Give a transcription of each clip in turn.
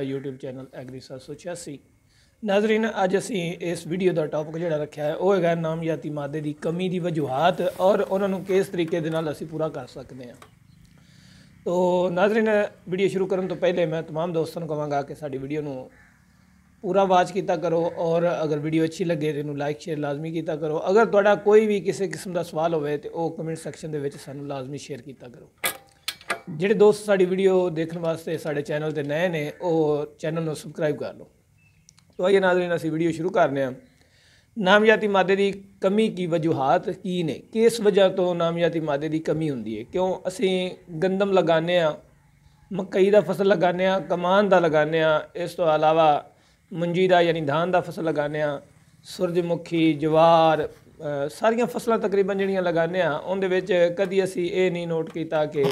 YouTube channel agri 786 Nazreen ਅੱਜ ਅਸੀਂ ਇਸ ਵੀਡੀਓ ਦਾ ਟੌਪਿਕ ਜਿਹੜਾ ਰੱਖਿਆ ਹੈ ਉਹ ਹੈਗਾ ਨਾਮਯਾਤੀ ਮਾਦੇ ਦੀ ਕਮੀ ਦੀ ਵਜੂਹਾਤ ਔਰ ਉਹਨਾਂ ਨੂੰ ਕਿਸ ਤਰੀਕੇ ਦੇ ਨਾਲ ਅਸੀਂ ਪੂਰਾ ਕਰ ਸਕਦੇ ਹਾਂ ਤੋ ਨਾਜ਼ਰੀਨ ਵੀਡੀਓ ਸ਼ੁਰੂ ਕਰਨ ਤੋਂ ਪਹਿਲੇ ਮੈਂ तमाम ਦੋਸਤਾਂ ਨੂੰ ਕਹਾਂਗਾ ਕਿ ਸਾਡੀ ਵੀਡੀਓ ਨੂੰ ਪੂਰਾ ਵਾਚ ਕੀਤਾ ਕਰੋ ਔਰ ਅਗਰ ਵੀਡੀਓ ਅੱਛੀ ਲੱਗੇ ਤੇ ਇਹਨੂੰ ਲਾਈਕ ਸ਼ੇਅਰ ਲਾਜ਼ਮੀ ਕੀਤਾ ਕਰੋ ਅਗਰ ਤੁਹਾਡਾ ਕੋਈ ਵੀ ਕਿਸੇ ਕਿਸਮ ਦਾ ਸਵਾਲ ਹੋਵੇ ਤੇ ਉਹ ਕਮੈਂਟ ਸੈਕਸ਼ਨ ਦੇ ਵਿੱਚ ਸਾਨੂੰ ਲਾਜ਼ਮੀ ਸ਼ੇਅਰ ਕੀਤਾ ਕਰੋ ਜਿਹੜੇ ਦੋਸਤ ਸਾਡੀ ਵੀਡੀਓ ਦੇਖਣ ਵਾਸਤੇ ਸਾਡੇ ਚੈਨਲ ਤੇ ਨਏ ਨੇ ਉਹ ਚੈਨਲ ਨੂੰ ਸਬਸਕ੍ਰਾਈਬ ਕਰ ਲਓ ਤੋ ਆਈਏ ਨਾਜ਼ਰੀਨ ਅਸੀਂ ਵੀਡੀਓ ਸ਼ੁਰੂ ਕਰਨੇ ਆ ਨਾਮਯਾਤੀ ਮਾਦੇ ਦੀ ਕਮੀ ਕੀ ਵਜੂਹਾਤ ਕੀ ਨੇ ਕਿਸ ਵਜ੍ਹਾ ਤੋਂ ਨਾਮਯਾਤੀ ਮਾਦੇ ਦੀ ਕਮੀ ਹੁੰਦੀ ਹੈ ਕਿਉਂ ਅਸੀਂ ਗੰਦਮ ਲਗਾਉਂਦੇ ਆ ਮਕਈ ਦਾ ਫਸਲ ਲਗਾਉਂਦੇ ਆ ਕਮਾਨ ਦਾ ਲਗਾਉਂਦੇ ਆ ਇਸ ਤੋਂ ਇਲਾਵਾ ਮੁੰਜੀ ਦਾ ਯਾਨੀ ਧਾਨ ਦਾ ਫਸਲ ਲਗਾਉਂਦੇ ਆ ਸੂਰਜਮੁਖੀ ਜਵਾਰ ਸਾਰੀਆਂ ਫਸਲਾਂ ਤਕਰੀਬਨ ਜਿਹੜੀਆਂ ਲਗਾਉਂਦੇ ਆ ਉਹਦੇ ਵਿੱਚ ਕਦੀ ਅਸੀਂ ਇਹ ਨਹੀਂ ਨੋਟ ਕੀਤਾ ਕਿ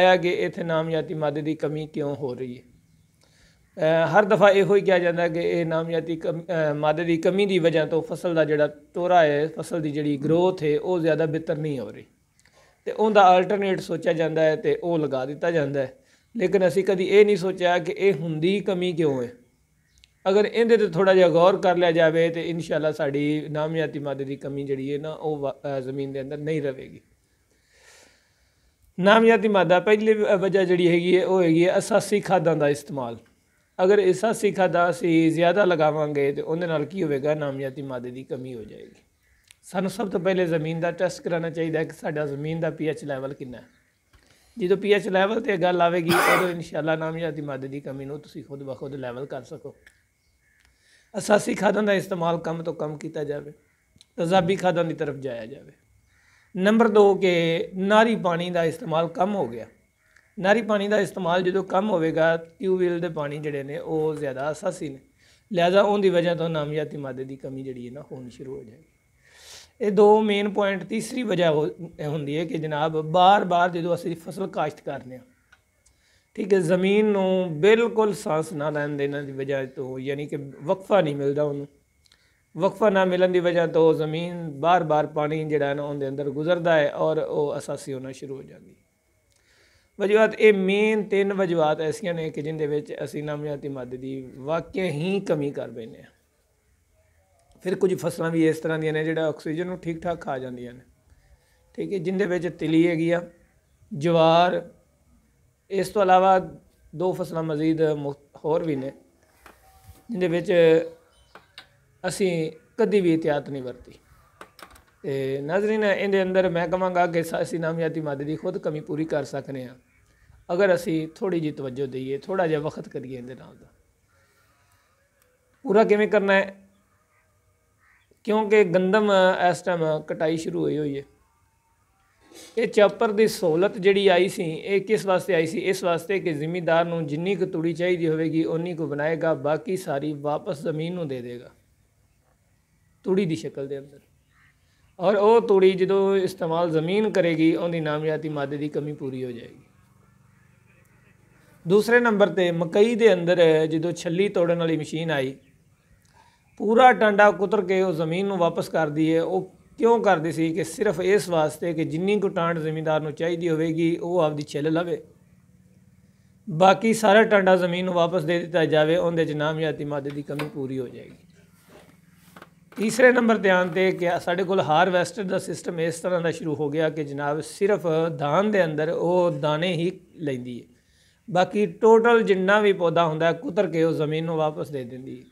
ਆਇਆ ਕਿ ਇੱਥੇ ਨਾਮਯਾਤੀ ਮਾਦੇ ਦੀ ਕਮੀ ਕਿਉਂ ਹੋ ਰਹੀ ਹੈ ਹਰ ਦਫਾ ਇਹੋ ਹੀ ਕਿਹਾ ਜਾਂਦਾ ਕਿ ਇਹ ਨਾਮਯਾਤੀ ਮਾਦੇ ਦੀ ਕਮੀ ਦੀ وجہ ਤੋਂ ਫਸਲ ਦਾ ਜਿਹੜਾ ਤੋਰਾ ਹੈ ਫਸਲ ਦੀ ਜਿਹੜੀ ਗਰੋਥ ਹੈ ਉਹ ਜ਼ਿਆਦਾ ਬਿਹਤਰ ਨਹੀਂ ਹੋ ਰਹੀ ਤੇ ਉਹਦਾ ਆਲਟਰਨੇਟ ਸੋਚਿਆ ਜਾਂਦਾ ਹੈ ਤੇ ਉਹ ਲਗਾ ਦਿੱਤਾ ਜਾਂਦਾ ਹੈ ਲੇਕਿਨ ਅਸੀਂ ਕਦੀ ਇਹ ਨਹੀਂ ਸੋਚਿਆ ਕਿ ਇਹ ਹੁੰਦੀ ਕਮੀ ਕਿਉਂ ਹੈ ਅਗਰ ਇਹਦੇ ਤੇ ਥੋੜਾ ਜਿਹਾ ਗੌਰ ਕਰ ਲਿਆ ਜਾਵੇ ਤੇ ਇਨਸ਼ਾਅੱਲਾ ਸਾਡੀ ਨਾਮਯਾਤੀ ਮਾਦੇ ਦੀ ਕਮੀ ਜਿਹੜੀ ਹੈ ਨਾ ਉਹ ਜ਼ਮੀਨ ਦੇ ਅੰਦਰ ਨਹੀਂ ਰਹੇਗੀ ਨਾਮਯਾਤੀ ਮਾਦਾ ਪਹਿਲੀ ਵਜ੍ਹਾ ਜਿਹੜੀ ਹੈਗੀ ਹੈ ਉਹ ਹੈਗੀ ਹੈ ਅਸਾਸੀ ਖਾਦਾਂ ਦਾ ਇਸਤੇਮਾਲ ਅਗਰ ਅਸਾਸੀ ਖਾਦਾਂ ਅਸੀਂ ਜ਼ਿਆਦਾ ਲਗਾਵਾਂਗੇ ਤੇ ਉਹਦੇ ਨਾਲ ਕੀ ਹੋਵੇਗਾ ਨਾਮਯਾਤੀ ਮਾਦੇ ਦੀ ਕਮੀ ਹੋ ਜਾਏਗੀ ਸਾਨੂੰ ਸਭ ਤੋਂ ਪਹਿਲੇ ਜ਼ਮੀਨ ਦਾ ਟੈਸਟ ਕਰਾਉਣਾ ਚਾਹੀਦਾ ਹੈ ਕਿ ਸਾਡਾ ਜ਼ਮੀਨ ਦਾ ਪੀਐਚ ਲੈਵਲ ਕਿੰਨਾ ਹੈ ਜਦੋਂ ਪੀਐਚ ਲੈਵਲ ਤੇ ਗੱਲ ਆਵੇਗੀ ਉਦੋਂ ਇਨਸ਼ਾਅੱਲਾ ਨਾਮਯਾਤੀ ਮਾਦੇ ਦੀ ਕਮੀ ਨੂੰ ਤੁਸੀਂ ਖੁਦ ਬਖੁਦ ਲੈਵਲ ਕਰ ਸਕੋ ਅਸਾਸੀ ਖਾਦਾਂ ਦਾ ਇਸਤੇਮਾਲ ਕਮ ਤੋਂ ਕਮ ਕੀਤਾ ਜਾਵੇ ਤਜ਼ਾਬੀ ਖਾਦਾਂ ਦੀ ਤਰਫ ਜਾਇਆ ਜਾਵੇ ਨੰਬਰ 2 ਕਿ ਨਾਰੀ ਪਾਣੀ ਦਾ ਇਸਤੇਮਾਲ ਕਮ ਹੋ ਗਿਆ ਨਾਰੀ ਪਾਣੀ ਦਾ ਇਸਤੇਮਾਲ ਜਦੋਂ ਕਮ ਹੋਵੇਗਾ ਟਿਊਬਵੈਲ ਦੇ ਪਾਣੀ ਜਿਹੜੇ ਨੇ ਉਹ ਜ਼ਿਆਦਾ ਅਸਾਸੀ ਨੇ ਲਿਆਜ਼ਾ ਉਹਨਾਂ ਦੀ وجہ ਤੋਂ ਨਾਮਯਾਤੀ ਮਾਦੇ ਦੀ ਕਮੀ ਜਿਹੜੀ ਹੈ ਨਾ ਹੋਣੀ ਸ਼ੁਰੂ ਹੋ ਜਾਏਗੀ ਇਹ ਦੋ ਮੇਨ ਪੁਆਇੰਟ ਤੀਸਰੀ ਵਜ੍ਹਾ ਹੁੰਦੀ ਹੈ ਕਿ ਜਨਾਬ ਬਾਰ-ਬਾਰ ਜਦੋਂ ਅਸੀਂ ਫਸਲ ਕਾਸ਼ਤ ਕਰਦੇ ਹਾਂ ਠੀਕ ਹੈ ਜ਼ਮੀਨ ਨੂੰ ਬਿਲਕੁਲ ਸਾਸ ਨਾ ਲੈਣ ਦੇਣ ਦੀ ਵਜ੍ਹਾ ਤੋਂ ਯਾਨੀ ਕਿ ਵਕਫਾ ਨਹੀਂ ਮਿਲਦਾ ਉਹਨੂੰ ਵਕਫਾ ਨਾ ਮਿਲਣ ਦੀ ਵਜ੍ਹਾ ਤੋਂ ਜ਼ਮੀਨ ਬਾਰ-ਬਾਰ ਪਾਣੀ ਜਿਹੜਾ ਨਾ ਉਹਦੇ ਅੰਦਰ ਗੁਜ਼ਰਦਾ ਹੈ ਔਰ ਉਹ ਅਸਾਸੀ ਹੋਣਾ ਸ਼ੁਰੂ ਹੋ ਜਾਂਦੀ ਵਜੂਹਤ ਇਹ ਮੇਨ ਤਿੰਨ ਵਜੂਹਤ ਐਸੀਆਂ ਨੇ ਕਿ ਜਿੰਦੇ ਵਿੱਚ ਅਸੀਂ ਨਾਮਯਾਤੀ ਮਦਦ ਦੀ ਵਾਕਿਆ ਹੀ ਕਮੀ ਕਰ ਬੈਨੇ ਆ ਫਿਰ ਕੁਝ ਫਸਲਾਂ ਵੀ ਇਸ ਤਰ੍ਹਾਂ ਦੀਆਂ ਨੇ ਜਿਹੜਾ ਆਕਸੀਜਨ ਨੂੰ ਠੀਕ ਠਾਕ ਖਾ ਜਾਂਦੀਆਂ ਨੇ ਠੀਕ ਹੈ ਜਿੰਦੇ ਵਿੱਚ ਤਿਲੀ ਹੈਗੀ ਆ ਜਵਾਰ ਇਸ ਤੋਂ ਇਲਾਵਾ ਦੋ ਫਸਲਾਂ ਮਜ਼ੀਦ ਹੋਰ ਵੀ ਨੇ ਜਿੰਦੇ ਵਿੱਚ ਅਸੀਂ ਕਦੀ ਵੀ ਇhtiyat ਨਹੀਂ ਵਰਤੀ ਤੇ ਨਾਜ਼ਰੀਨ ਇਹਦੇ ਅੰਦਰ ਮੈਂ ਕਹਾਂਗਾ ਕਿ ਅਸੀਂ ਨਾਮਯਾਤੀ ਮਾਦੇ ਦੀ ਖੁਦ ਕਮੀ ਪੂਰੀ ਕਰ ਸਕਨੇ ਆ ਅਗਰ ਅਸੀਂ ਥੋੜੀ ਜੀ ਤਵੱਜੋ ਦਈਏ ਥੋੜਾ ਜਿਹਾ ਵਕਤ ਕਰੀਏ ਇਹਦੇ ਨਾਲ ਦਾ ਪੂਰਾ ਕਿਵੇਂ ਕਰਨਾ ਹੈ ਕਿਉਂਕਿ ਗੰਦਮ ਇਸ ਟਾਈਮ ਕਟਾਈ ਸ਼ੁਰੂ ਹੋਈ ਹੋਈ ਹੈ ਇਹ ਚਾਪਰ ਦੀ ਸਹੂਲਤ ਜਿਹੜੀ ਆਈ ਸੀ ਇਹ ਕਿਸ ਵਾਸਤੇ ਆਈ ਸੀ ਇਸ ਵਾਸਤੇ ਕਿ ਜ਼ਿਮੀਦਾਰ ਨੂੰ ਜਿੰਨੀ ਕੁ ਤੂੜੀ ਚਾਹੀਦੀ ਹੋਵੇਗੀ ਉਨੀ ਕੁ ਬਣਾਏਗਾ ਬਾਕੀ ਸਾਰੀ ਵਾਪਸ ਜ਼ਮੀਨ ਨੂੰ ਦੇ ਦੇਗਾ ਤੂੜੀ ਦੀ ਸ਼ਕਲ ਦੇ ਅੰਦਰ ਔਰ ਉਹ ਤੂੜੀ ਜਦੋਂ ਇਸਤੇਮਾਲ ਜ਼ਮੀਨ ਕਰੇਗੀ ਉਹਦੀ ਨਾਮਯਾਤੀ ਮਾਦੇ ਦੀ ਕਮੀ ਪੂਰੀ ਹੋ ਜਾਏਗੀ ਦੂਸਰੇ ਨੰਬਰ ਤੇ ਮਕਈ ਦੇ ਅੰਦਰ ਜਦੋਂ ਛੱਲੀ ਤੋੜਨ ਵਾਲੀ ਮਸ਼ੀਨ ਆਈ ਪੂਰਾ ਟਾਂਡਾ ਕੁਤਰ ਕੇ ਉਹ ਜ਼ਮੀਨ ਨੂੰ ਵਾਪਸ ਕਰਦੀ ਹੈ ਉਹ ਕਿਉਂ ਕਰਦੇ ਸੀ ਕਿ ਸਿਰਫ ਇਸ ਵਾਸਤੇ ਕਿ ਜਿੰਨੀ ਕੁ ਟਾਂਡ ਜ਼ਮੀਂਦਾਰ ਨੂੰ ਚਾਹੀਦੀ ਹੋਵੇਗੀ ਉਹ ਆਪਦੀ ਛਿੱਲ ਲਵੇ ਬਾਕੀ ਸਾਰਾ ਟਾਂਡਾ ਜ਼ਮੀਨ ਨੂੰ ਵਾਪਸ ਦੇ ਦਿੱਤਾ ਜਾਵੇ ਉਹਦੇ ਚ ਨਾਮਯਾਤੀ ਮਾਦੇ ਦੀ ਕਮੀ ਪੂਰੀ ਹੋ ਜਾਏਗੀ ਤੀਸਰੇ ਨੰਬਰ ਧਿਆਨ ਤੇ ਕਿ ਸਾਡੇ ਕੋਲ ਹਾਰਵੈਸਟਰ ਦਾ ਸਿਸਟਮ ਇਸ ਤਰ੍ਹਾਂ ਦਾ ਸ਼ੁਰੂ ਹੋ ਗਿਆ ਕਿ ਜਨਾਬ ਸਿਰਫ ਧਾਨ ਦੇ ਅੰਦਰ ਉਹ ਦਾਣੇ ਹੀ ਲੈਂਦੀ ਹੈ ਬਾਕੀ ਟੋਟਲ ਜਿੰਨਾ ਵੀ ਪੌਦਾ ਹੁੰਦਾ ਕੁਤਰ ਕੇ ਉਹ ਜ਼ਮੀਨ ਨੂੰ ਵਾਪਸ ਦੇ ਦਿੰਦੀ ਹੈ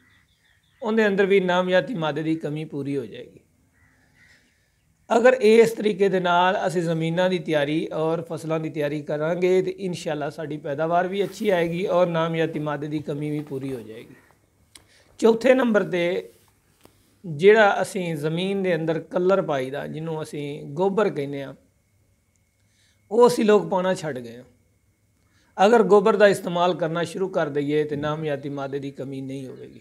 ਉਹਦੇ ਅੰਦਰ ਵੀ ਨਾਮਯਾਤੀ ਮਾਦੇ ਦੀ ਕਮੀ ਪੂਰੀ ਹੋ ਜਾਏਗੀ ਅਗਰ ਇਸ ਤਰੀਕੇ ਦੇ ਨਾਲ ਅਸੀਂ ਜ਼ਮੀਨਾਂ ਦੀ ਤਿਆਰੀ ਔਰ ਫਸਲਾਂ ਦੀ ਤਿਆਰੀ ਕਰਾਂਗੇ ਤੇ ਇਨਸ਼ਾਅੱਲਾ ਸਾਡੀ ਪੈਦਾਵਾਰ ਵੀ ਅੱਛੀ ਆਏਗੀ ਔਰ ਨਾਮ ਨਾਮਯਾਤੀ ਮਾਦੇ ਦੀ ਕਮੀ ਵੀ ਪੂਰੀ ਹੋ ਜਾਏਗੀ ਚੌਥੇ ਨੰਬਰ ਤੇ ਜਿਹੜਾ ਅਸੀਂ ਜ਼ਮੀਨ ਦੇ ਅੰਦਰ ਕਲਰ ਪਾਈਦਾ ਜਿਹਨੂੰ ਅਸੀਂ ਗੋਬਰ ਕਹਿੰਦੇ ਆ ਉਹ ਅਸੀਂ ਲੋਕ ਪਾਉਣਾ ਛੱਡ ਗਏ ਅਗਰ ਗੋਬਰ ਦਾ ਇਸਤੇਮਾਲ ਕਰਨਾ ਸ਼ੁਰੂ ਕਰ ਦਈਏ ਤੇ ਨਾਮ ਨਾਮਯਾਤੀ ਮਾਦੇ ਦੀ ਕਮੀ ਨਹੀਂ ਹੋਵੇਗੀ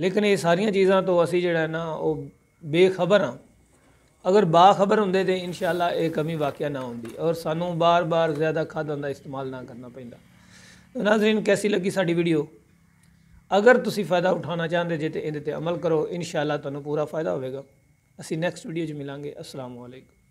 ਲੇਕਿਨ ਇਹ ਸਾਰੀਆਂ ਚੀਜ਼ਾਂ ਤੋਂ ਅਸੀਂ ਜਿਹੜਾ ਨਾ ਉਹ ਬੇਖਬਰ ਆ अगर बाखबर होंगे तो इन शाला यह कमी वाकया ना होंगी और सूँ बार बार ज़्यादा खादों का इस्तेमाल ना करना पैदा नाजरीन कैसी लगी साड़ी वीडियो अगर तुम फायदा उठाना चाहते जे तो ये अमल करो इन शाला तो पूरा फायदा होगा असी नैक्सट वीडियो मिलेंगे असलामैकम